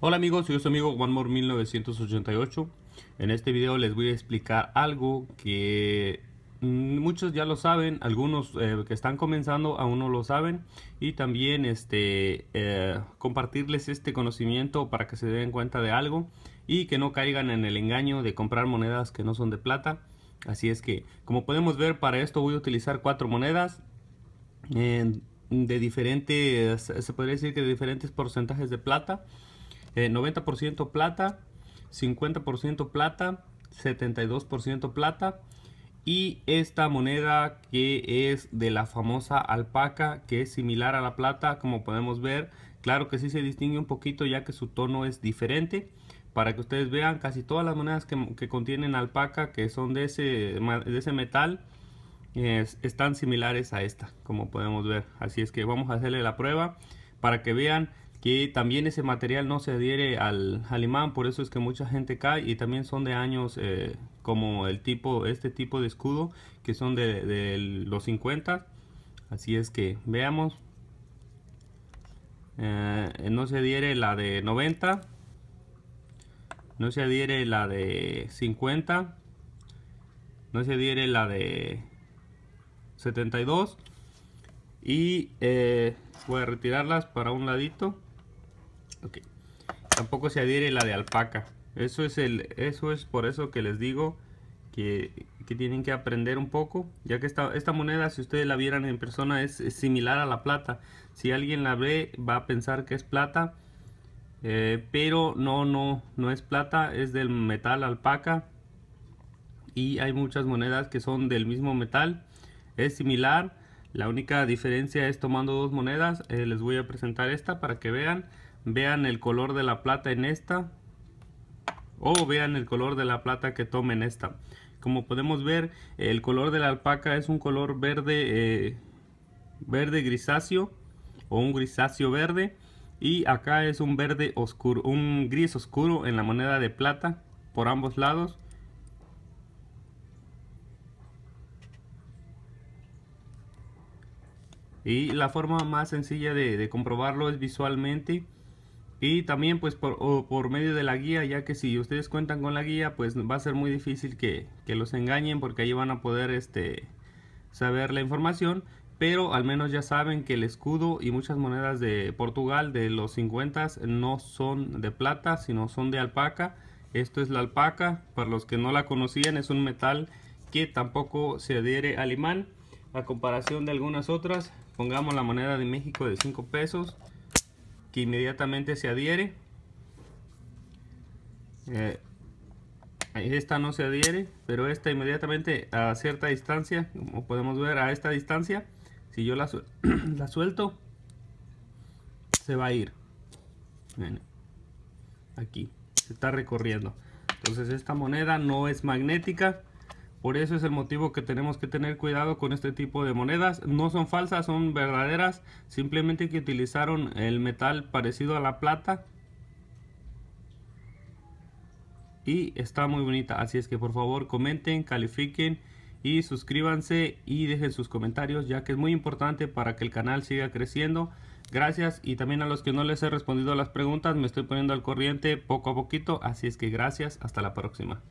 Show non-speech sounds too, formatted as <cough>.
Hola amigos, soy su amigo OneMore1988 En este video les voy a explicar algo que muchos ya lo saben, algunos eh, que están comenzando aún no lo saben y también este, eh, compartirles este conocimiento para que se den cuenta de algo y que no caigan en el engaño de comprar monedas que no son de plata Así es que, como podemos ver, para esto voy a utilizar cuatro monedas eh, de diferentes, se podría decir que de diferentes porcentajes de plata 90% eh, plata, 50% plata, 72% plata y esta moneda que es de la famosa alpaca que es similar a la plata como podemos ver claro que sí se distingue un poquito ya que su tono es diferente para que ustedes vean casi todas las monedas que, contienen alpaca que son de ese, de ese metal están similares a esta como podemos ver así es que vamos a hacerle la prueba para que vean que también ese material no se adhiere al, alemán por eso es que mucha gente cae y también son de años eh, como el tipo, este tipo de escudo que son de, los 50, así es que veamos, eh, eh, no se adhiere la de 90, no se adhiere la de 50, no se adhiere la de 72 y voy a retirarlas para un ladito Tampoco se adhiere la de alpaca. Eso es, el, eso es por eso que les digo que, tienen que aprender un poco. Ya que esta, esta moneda, si ustedes la vieran en persona, es, similar a la plata. Si alguien la ve, va a pensar que es plata. Eh, pero no, no, no es plata. Es del metal alpaca. Y hay muchas monedas que son del mismo metal. Es similar. La única diferencia es tomando dos monedas. Eh, les voy a presentar esta para que vean vean el color de la plata en esta o vean el color de la plata que tomen esta como podemos ver el color de la alpaca es un color verde eh, verde grisáceo o un grisáceo verde y acá es un verde oscuro un gris oscuro en la moneda de plata por ambos lados y la forma más sencilla de comprobarlo es visualmente y también pues por, medio de la guía ya que si ustedes cuentan con la guía pues va a ser muy difícil que, los engañen porque ahí van a poder este saber la información pero al menos ya saben que el escudo y muchas monedas de Portugal de los 50 no son de plata sino son de alpaca esto es la alpaca para los que no la conocían es un metal que tampoco se adhiere al imán a comparación de algunas otras pongamos la moneda de México de 5 pesos que inmediatamente se adhiere. Eh, esta no se adhiere, pero esta inmediatamente a cierta distancia, como podemos ver a esta distancia, si yo la, <clears throat> suelto, se va a ir. aquí, se está recorriendo. Entonces esta moneda no es magnética, por eso es el motivo que tenemos que tener cuidado con este tipo de monedas. No son falsas, son verdaderas. Simplemente que utilizaron el metal parecido a la plata. Y está muy bonita. Así es que por favor comenten, califiquen y suscríbanse y dejen sus comentarios ya que es muy importante para que el canal siga creciendo. Gracias y también a los que no les he respondido a las preguntas me estoy poniendo al corriente poco a poquito. Así es que gracias. Hasta la próxima.